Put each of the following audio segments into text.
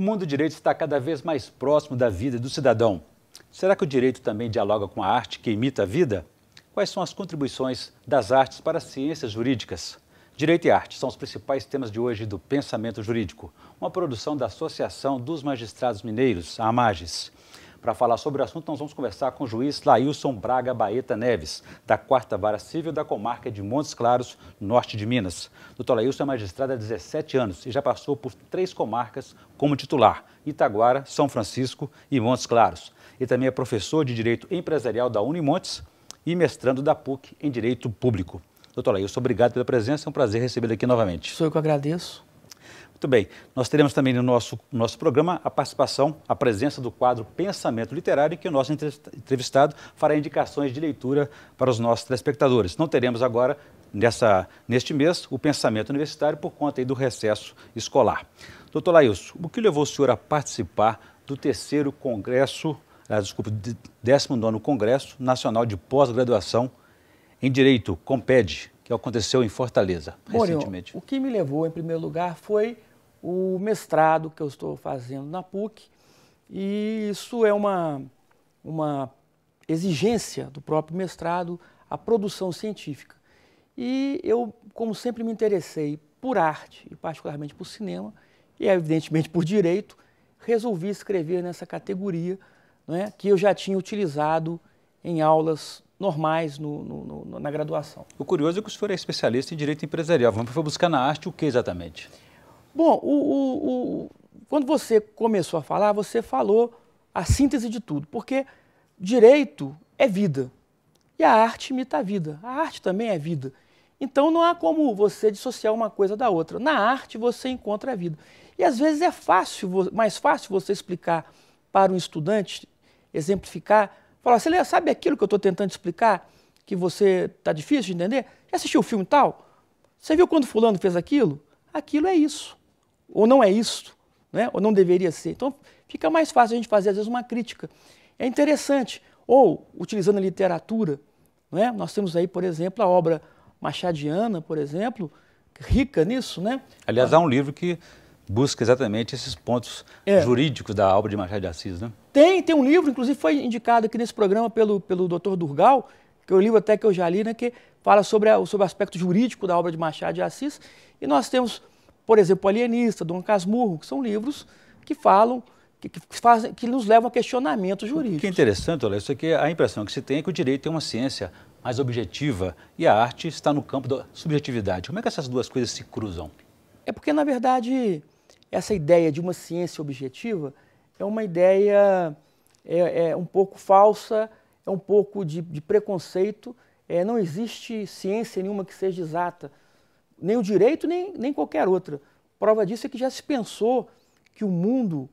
O mundo do direito está cada vez mais próximo da vida do cidadão. Será que o direito também dialoga com a arte que imita a vida? Quais são as contribuições das artes para as ciências jurídicas? Direito e arte são os principais temas de hoje do Pensamento Jurídico, uma produção da Associação dos Magistrados Mineiros, a AMAGES. Para falar sobre o assunto, nós vamos conversar com o juiz Lailson Braga Baeta Neves, da Quarta Vara Civil da comarca de Montes Claros, norte de Minas. Doutor Lailson é magistrado há 17 anos e já passou por três comarcas como titular, Itaguara, São Francisco e Montes Claros. Ele também é professor de Direito Empresarial da Unimontes e mestrando da PUC em Direito Público. Doutor Lailson, obrigado pela presença, é um prazer recebê-lo aqui novamente. Sou eu que agradeço. Muito bem. Nós teremos também no nosso, nosso programa a participação, a presença do quadro Pensamento Literário, em que o nosso entrevistado fará indicações de leitura para os nossos telespectadores. Não teremos agora, nessa, neste mês, o pensamento universitário por conta do recesso escolar. Doutor Lailson, o que levou o senhor a participar do terceiro congresso, ah, desculpe, 19 Congresso Nacional de Pós-Graduação em Direito, COMPED, que aconteceu em Fortaleza recentemente. O que me levou, em primeiro lugar, foi o mestrado que eu estou fazendo na PUC, e isso é uma, uma exigência do próprio mestrado, a produção científica. E eu, como sempre, me interessei por arte, e particularmente por cinema, e evidentemente por direito, resolvi escrever nessa categoria, né, que eu já tinha utilizado em aulas normais no, no, no, na graduação. O curioso é que o senhor é especialista em direito empresarial. Vamos buscar na arte o que exatamente? Bom, o, o, o, quando você começou a falar, você falou a síntese de tudo, porque direito é vida e a arte imita a vida. A arte também é vida. Então não há como você dissociar uma coisa da outra. Na arte você encontra a vida. E às vezes é fácil, mais fácil você explicar para um estudante, exemplificar, falar, você assim, sabe aquilo que eu estou tentando explicar, que você está difícil de entender? Já assistiu o filme tal? Você viu quando fulano fez aquilo? Aquilo é isso ou não é isso, né? ou não deveria ser. Então fica mais fácil a gente fazer, às vezes, uma crítica. É interessante. Ou, utilizando a literatura, né? nós temos aí, por exemplo, a obra machadiana, por exemplo, rica nisso. Né? Aliás, há um livro que busca exatamente esses pontos é. jurídicos da obra de Machado de Assis, né? Tem, tem um livro, inclusive foi indicado aqui nesse programa pelo, pelo Dr. Durgal, que é um livro até que eu já li, né, que fala sobre, a, sobre o aspecto jurídico da obra de Machado de Assis, e nós temos por exemplo, Alienista, Dom Casmurro, que são livros que falam que, que, fazem, que nos levam a questionamentos jurídicos. O que é interessante, olha, isso é que a impressão que se tem é que o direito é uma ciência mais objetiva e a arte está no campo da subjetividade. Como é que essas duas coisas se cruzam? É porque, na verdade, essa ideia de uma ciência objetiva é uma ideia é, é um pouco falsa, é um pouco de, de preconceito. É, não existe ciência nenhuma que seja exata nem o direito, nem, nem qualquer outra. Prova disso é que já se pensou que o mundo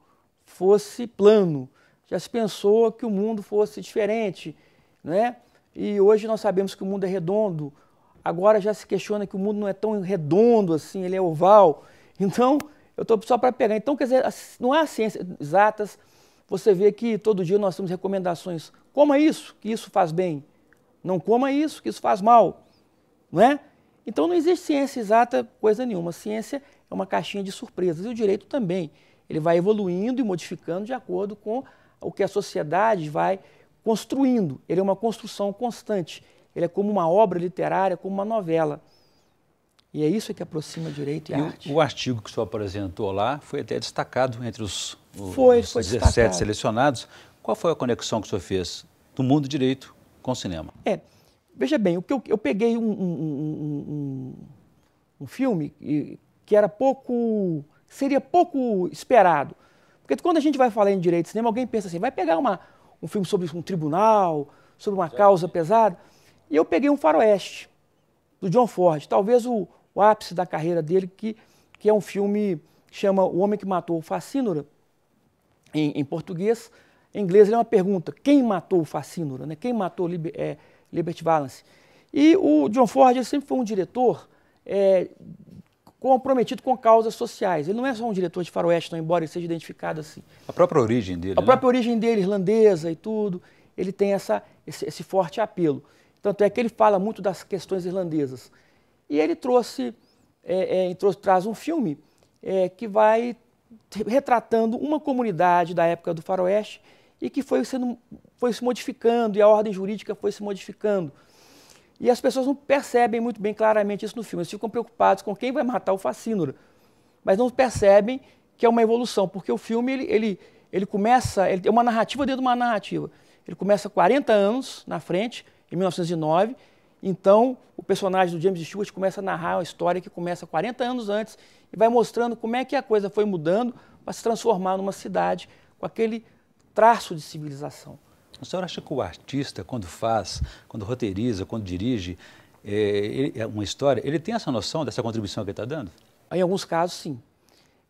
fosse plano, já se pensou que o mundo fosse diferente, né? E hoje nós sabemos que o mundo é redondo. Agora já se questiona que o mundo não é tão redondo assim, ele é oval. Então, eu estou só para pegar. Então, quer dizer, não há é ciências exatas. Você vê que todo dia nós temos recomendações. Coma isso, que isso faz bem. Não coma isso, que isso faz mal. Não é? Então não existe ciência exata coisa nenhuma. A ciência é uma caixinha de surpresas e o direito também. Ele vai evoluindo e modificando de acordo com o que a sociedade vai construindo. Ele é uma construção constante. Ele é como uma obra literária, como uma novela. E é isso que aproxima direito e, e arte. O artigo que o senhor apresentou lá foi até destacado entre os, os, foi, os foi 17 destacado. selecionados. Qual foi a conexão que o senhor fez do mundo direito com o cinema? É. Veja bem, eu, eu peguei um, um, um, um filme que era pouco. seria pouco esperado. Porque quando a gente vai falar em direito de cinema, alguém pensa assim, vai pegar uma, um filme sobre um tribunal, sobre uma causa pesada. E eu peguei um faroeste, do John Ford, talvez o, o ápice da carreira dele, que, que é um filme que chama O Homem que Matou o Facínora, em, em português. Em inglês ele é uma pergunta, quem matou o Facínora? Né? Quem matou... É, Liberty Balance. E o John Ford sempre foi um diretor é, comprometido com causas sociais. Ele não é só um diretor de faroeste, não, embora ele seja identificado assim. A própria origem dele. A né? própria origem dele, irlandesa e tudo, ele tem essa, esse, esse, forte apelo. Tanto é que ele fala muito das questões irlandesas. E ele trouxe, é, é, trouxe traz um filme é, que vai retratando uma comunidade da época do faroeste e que foi sendo foi se modificando e a ordem jurídica foi se modificando. E as pessoas não percebem muito bem claramente isso no filme. Eles ficam preocupados com quem vai matar o Facínora, mas não percebem que é uma evolução, porque o filme ele, ele, ele começa, ele é uma narrativa dentro de uma narrativa. Ele começa 40 anos na frente, em 1909, então o personagem do James Stewart começa a narrar uma história que começa 40 anos antes e vai mostrando como é que a coisa foi mudando para se transformar numa cidade com aquele traço de civilização. O senhor acha que o artista, quando faz, quando roteiriza, quando dirige é, ele, é uma história, ele tem essa noção dessa contribuição que ele está dando? Em alguns casos, sim.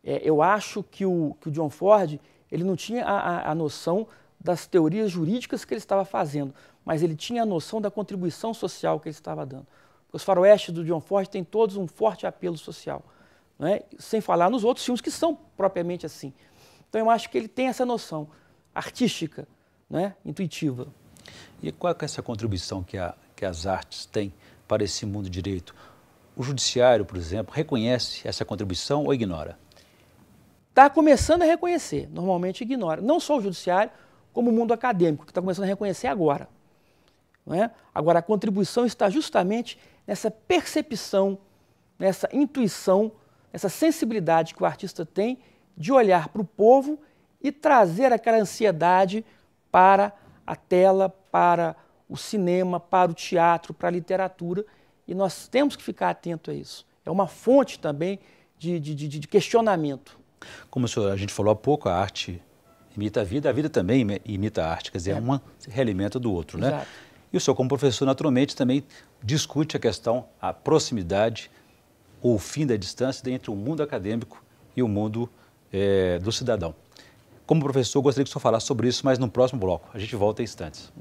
É, eu acho que o, que o John Ford ele não tinha a, a, a noção das teorias jurídicas que ele estava fazendo, mas ele tinha a noção da contribuição social que ele estava dando. Os faroestes do John Ford têm todos um forte apelo social, né? sem falar nos outros filmes que são propriamente assim. Então eu acho que ele tem essa noção artística né, intuitiva. E qual é essa contribuição que, a, que as artes têm para esse mundo direito? O judiciário, por exemplo, reconhece essa contribuição ou ignora? Está começando a reconhecer, normalmente ignora. Não só o judiciário, como o mundo acadêmico, que está começando a reconhecer agora. É? Agora, a contribuição está justamente nessa percepção, nessa intuição, nessa sensibilidade que o artista tem de olhar para o povo e trazer aquela ansiedade para a tela, para o cinema, para o teatro, para a literatura, e nós temos que ficar atento a isso. É uma fonte também de, de, de, de questionamento. Como senhor, a gente falou há pouco, a arte imita a vida, a vida também imita a arte, quer dizer, é. é. uma se realimenta do outro, né? Exato. né? E o senhor, como professor, naturalmente também discute a questão, a proximidade ou o fim da distância entre o mundo acadêmico e o mundo é, do cidadão. Como professor, gostaria que o senhor falasse sobre isso, mas no próximo bloco. A gente volta em instantes.